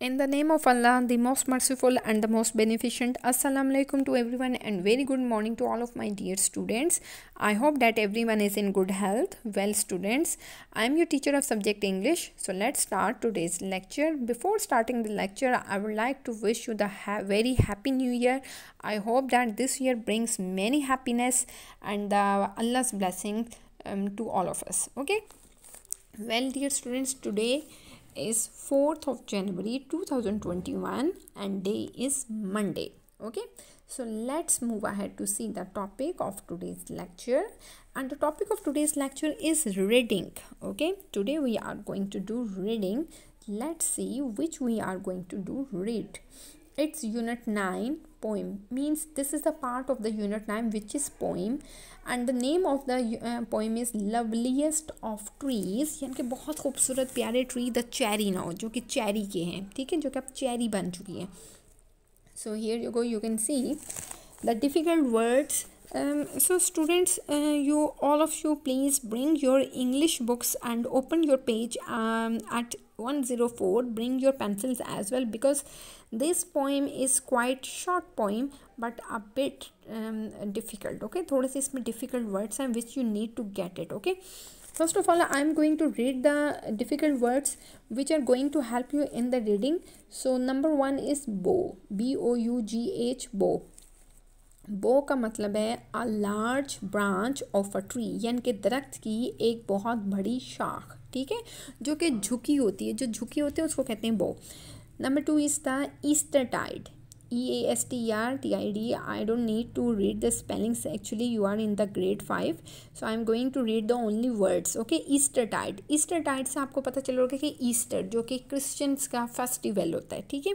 In the name of Allah, the most merciful and the most beneficent, Assalamu alaikum to everyone and very good morning to all of my dear students. I hope that everyone is in good health. Well students, I am your teacher of subject English. So let's start today's lecture. Before starting the lecture, I would like to wish you the ha very happy new year. I hope that this year brings many happiness and uh, Allah's blessing um, to all of us. Okay. Well dear students, today is 4th of January 2021 and day is Monday. Okay, so let's move ahead to see the topic of today's lecture. And the topic of today's lecture is reading. Okay, today we are going to do reading. Let's see which we are going to do read. It's unit 9 poem means this is the part of the unit name which is poem and the name of the uh, poem is loveliest of trees यानी कि बहुत pyare tree the cherry cherry now जो कि cherry के हैं ठीक है Jo ki ab cherry ban chuki hai. So here you go, you can see the difficult words. Um, so students uh, you all of you please bring your english books and open your page um, at 104 bring your pencils as well because this poem is quite short poem but a bit um, difficult okay thoda से isme difficult words हैं which you need to get it okay first of all I am going to read the difficult words which are going to help you in the reading so number one is bow b o u g h bow ka matlab hai a large branch of a tree. Yani ke दरख्त ki ek बहुत badi शाख ठीक है जो कि झुकी होती है जो झुकी होती है उसको कहते हैं bough number two is the Eastertide E A S T R T I D I don't need to read the spellings actually you are in the grade five so I am going to read the only words okay Eastertide Eastertide से आपको पता चलोगा कि Easter जो कि Christians का festival होता है ठीक है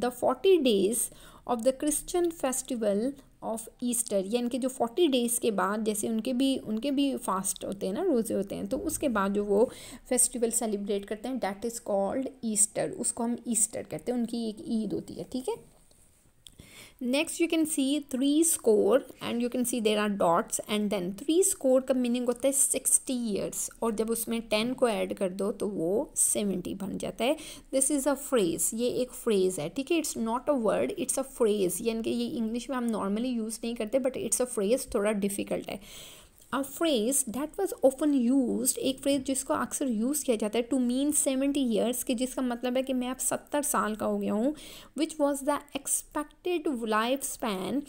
the forty days of the Christian festival of Easter या इनके जो फोर्टी डेज़ के बाद जैसे उनके भी उनके भी फास्ट होते हैं ना रोज़े होते हैं तो उसके बाद जो वो फेस्टिवल सेलिब्रेट करते हैं डैट इज़ कॉल्ड ईस्टर उसको हम ईस्टर कहते हैं उनकी एक ईद होती है ठीक है next you can see three score and you can see there are dots and then three score का मीनिंग होता है सिक्सटी ईयर्स और जब उसमें टेन को ऐड कर दो तो वो सेवेंटी बन जाता है दिस इज़ अ फ्रेज़ ये एक फ्रेज़ है ठीक है it's not a word it's a phrase यानी कि ये इंग्लिश में हम नॉर्मली यूज़ नहीं करते बट इट्स अ फ्रेज़ थोड़ा डिफिकल्ट है a phrase that was often use एक फ्रेज जिसको अक्सर यूज़ किया जाता है टू मीन सेवेंटी ईयर्स के जिसका मतलब है कि मैं अब सत्तर साल का हो गया हूँ which was the expected life span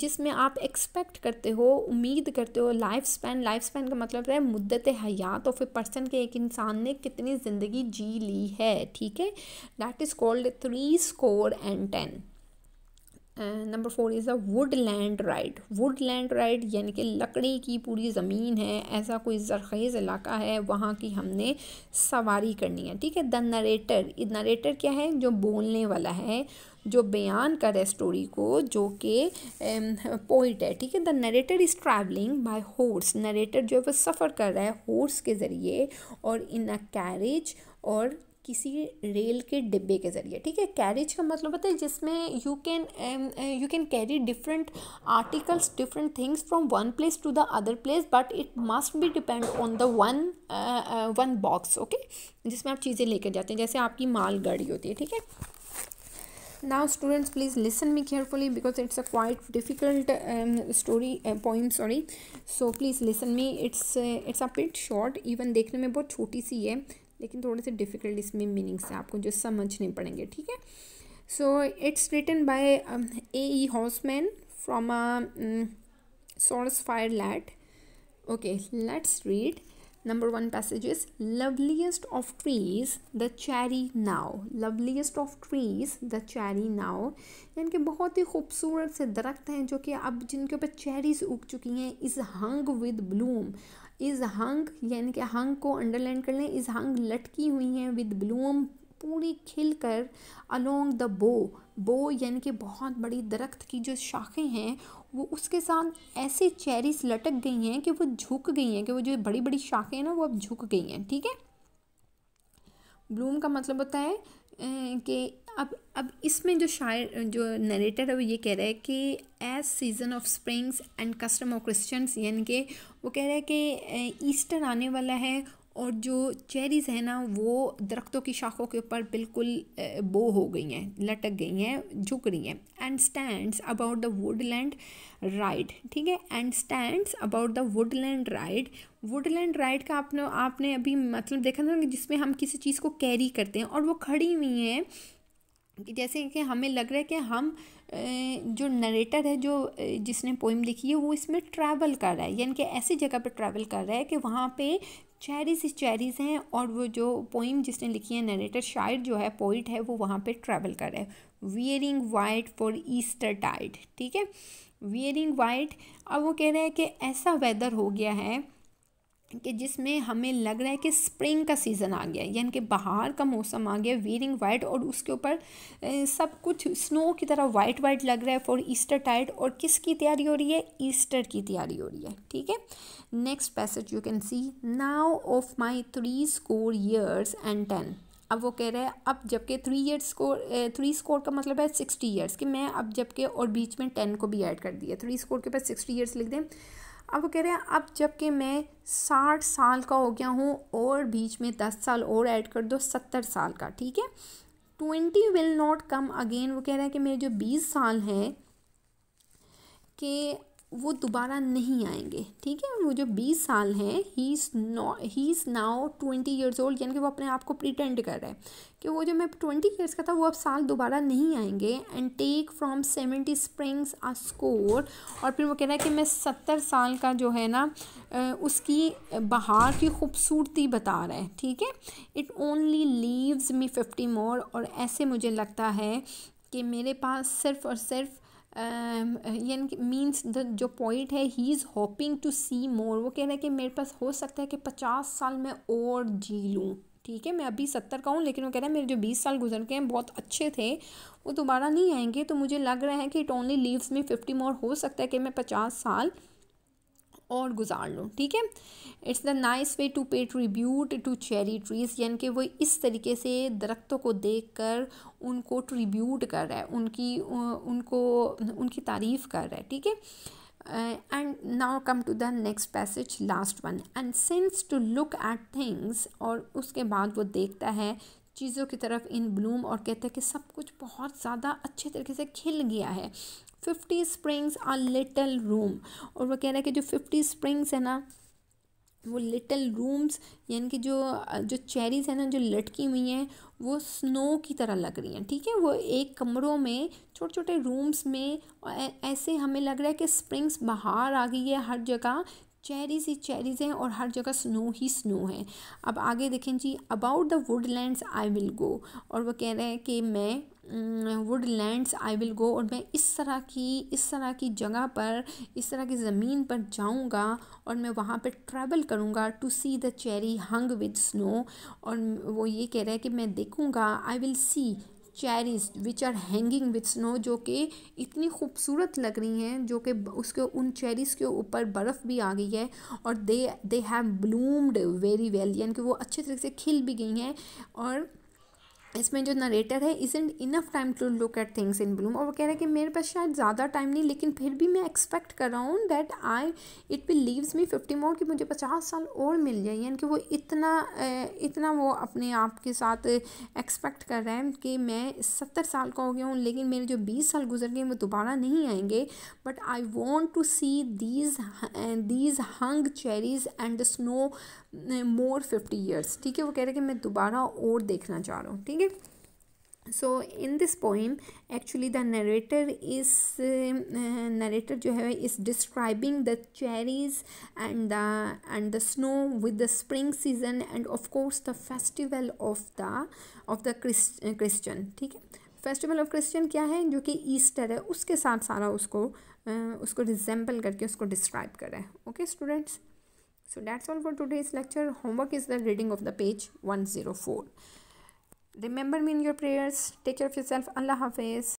जिसमें आप एक्सपेक्ट करते हो उम्मीद करते हो लाइफ स्पैन लाइफ स्पैन का मतलब है मुद्दत हयात ऑफ ए पर्सन के एक इंसान ने कितनी ज़िंदगी जी ली है ठीक है that is called three score and ten number four is a woodland ride woodland ride यानी कि लकड़ी की पूरी ज़मीन है ऐसा कोई ज़रखेज़ इलाका है वहाँ की हमने सवारी करनी है ठीक है द नरेटर नरेटर क्या है जो बोलने वाला है जो बयान कर रहा स्टोरी को जो कि पोइट um, है ठीक है the narrator is travelling by horse narrator जो है वो सफ़र कर रहा है हॉर्स के ज़रिए और इन अ कैरेज और किसी रेल के डिब्बे के ज़रिए ठीक है कैरेज का मतलब होता है जिसमें you can you can carry different articles different things from one place to the other place but it must be depend on the one one box okay जिसमें आप चीज़ें लेकर जाते हैं जैसे आपकी माल गाड़ी होती है ठीक है now students please listen me carefully because it's a quite difficult story poem sorry so please listen me it's it's a bit short even देखने में बहुत छोटी सी है लेकिन थोड़े से डिफ़िकल्ट इसमें मीनिंग्स हैं आपको जो समझने पड़ेंगे ठीक है so it's written by A E Housman from a Shropshire lad okay let's read number one passage is loveliest of trees the cherry now loveliest of trees the cherry यानी कि बहुत ही खूबसूरत से दरख्त हैं जो कि अब जिनके ऊपर चैरीज उग चुकी हैं is hung with bloom is hung यानी कि हंग को अंडरलाइन कर लें इज़ हंग लटकी हुई हैं विद ब्लूम पूरी खिल कर अलोंग द बो बो यानी कि बहुत बड़ी दरख्त की जो शाखें हैं वो उसके साथ ऐसे चेरीज लटक गई हैं कि वो झुक गई हैं कि वो जो बड़ी बड़ी शाखें हैं ना वो अब झुक गई हैं ठीक है ब्लूम का मतलब होता है कि अब अब इसमें जो शायर जो नरेटर है वो ये कह रहा है कि as season of springs and custom of Christians यानी कि वो कह रहा है कि ईस्टर आने वाला है और जो चेरीज़ हैं ना वो दरख्तों की शाखों के ऊपर बिल्कुल बो हो गई हैं लटक गई हैं झुक रही हैं and stands about the woodland ride ठीक है and stands about the woodland ride woodland ride का आपने आपने अभी मतलब देखा था जिसमें हम किसी चीज़ को कैरी करते हैं और वो खड़ी हुई हैं जैसे कि हमें लग रहा है कि हम जो नरेटर है जो जिसने पोइम लिखी है वो इसमें ट्रैवल कर रहा है यानी कि ऐसी जगह पर ट्रैवल कर रहा है कि वहाँ पे चेरीज ही चेरीज हैं और वो जो पोइम जिसने लिखी है नरेटर शायर जो है पोइट है वो वहाँ पे ट्रैवल कर रहा है wearing white for Eastertide ठीक है वियरिंग वाइट अब वो कह रहा है कि ऐसा वेदर हो गया है कि जिसमें हमें लग रहा है कि स्प्रिंग का सीज़न आ गया है यानी कि बाहर का मौसम आ गया वेरिंग वाइट और उसके ऊपर सब कुछ स्नो की तरह वाइट वाइट लग रहा है फॉर ईस्टर टाइट और किसकी तैयारी हो रही है ईस्टर की तैयारी हो रही है ठीक है next passage you can see now of my three score years and ten अब वो कह रहे हैं अब जबकि three years score three score का मतलब है सिक्सटी ईयर्स कि मैं अब जबकि और बीच में टेन को भी ऐड कर दिया थ्री स्कोर के पास सिक्सटी ईयर्स लिख दें अब वो कह रहे हैं अब जबकि मैं साठ साल का हो गया हूँ और बीच में दस साल और ऐड कर दो सत्तर साल का ठीक है twenty will not come again वो कह रहे हैं कि मेरे जो बीस साल हैं कि वो दोबारा नहीं आएंगे ठीक है वो जो बीस साल हैं he is no he is now twenty years old यानी कि वो अपने आप को प्रिटेंड कर रहा है कि वो जो मैं ट्वेंटी ईयर्स का था वो अब साल दोबारा नहीं आएंगे and take from seventy springs a score और फिर वो कह रहा है कि मैं सत्तर साल का जो है ना उसकी बहार की खूबसूरती बता रहा है ठीक है it only leaves me fifty more और ऐसे मुझे लगता है कि मेरे पास सिर्फ़ और सिर्फ Um, कि मीन्स द जो पॉइंट है he is hoping to see more वो कह रहा है कि मेरे पास हो सकता है कि पचास साल मैं और जी लूँ ठीक है मैं अभी सत्तर का हूँ लेकिन वो कह रहा है मेरे जो बीस साल गुजर गए हैं बहुत अच्छे थे वो दोबारा नहीं आएंगे तो मुझे लग रहा है कि it only leaves me fifty more हो सकता है कि मैं पचास साल और गुजार लो ठीक है it's the nice way to pay tribute to cherry trees यानी कि वो इस तरीके से दरख्तों को देख कर उनको ट्रीब्यूट कर रहा है उनकी उनको उनकी तारीफ़ कर रहा है ठीक है uh, and now come to the next passage last one and since to look at things और उसके बाद वो देखता है चीज़ों की तरफ इन ब्लूम और कहते हैं कि सब कुछ बहुत ज़्यादा अच्छे तरीके से खिल गया है fifty springs are little room और वो कह रहे हैं कि जो फिफ्टी स्प्रिंग्स है ना वो लिटल रूम्स यानी कि जो जो चेरीज़ हैं ना जो लटकी हुई हैं वो स्नो की तरह लग रही हैं ठीक है वो एक कमरों में छोटे छोटे रूम्स में ऐसे हमें लग रहा है कि स्प्रिंग्स बाहर आ गई है हर जगह चेरीज ही चेरीज हैं और हर जगह स्नो ही स्नो है अब आगे देखें जी about the woodlands I will go और वो कह रहे हैं कि मैं woodlands I will go और मैं इस तरह की इस तरह की जगह पर इस तरह की ज़मीन पर जाऊंगा और मैं वहाँ पर ट्रैवल करूँगा to see the cherry hung with snow और वो ये कह रहा है कि मैं देखूँगा I will see cherries which are hanging with snow जो कि इतनी खूबसूरत लग रही हैं जो कि उसके उन चेरीज़ के ऊपर बर्फ़ भी आ गई है और they they have bloomed very well यानी कि वो अच्छे तरीके से खिल भी गई हैं और इसमें जो नरेटर है is and enough time to look at things in bloom और वो कह रहे हैं कि मेरे पास शायद ज़्यादा टाइम नहीं लेकिन फिर भी मैं एक्सपेक्ट कर रहा हूँ that I it will leaves me fifty more कि मुझे पचास साल और मिल जाए यानी कि वो इतना इतना वो अपने आप के साथ एक्सपेक्ट कर रहे हैं कि मैं सत्तर साल का हो गया हूँ लेकिन मेरे जो बीस साल गुजर गए वो दोबारा नहीं आएंगे but I want to see these these hung cherries and snow more fifty years ठीक है वो कह रहे हैं कि मैं दोबारा और देखना चाह रहा हूँ ठीक है okay so in this poem actually the narrator is narrator जो है is describing the cherries and the and the snow with the spring season and of course the festival of the of the Christian ठीक है festival of Christian क्या है जो कि Easter है उसके साथ सारा उसको uh, उसको रिजेंबल करके उसको डिस्क्राइब करें okay students so that's all for today's lecture homework is the reading of the page one zero four remember me in your prayers take care of yourself allah hafiz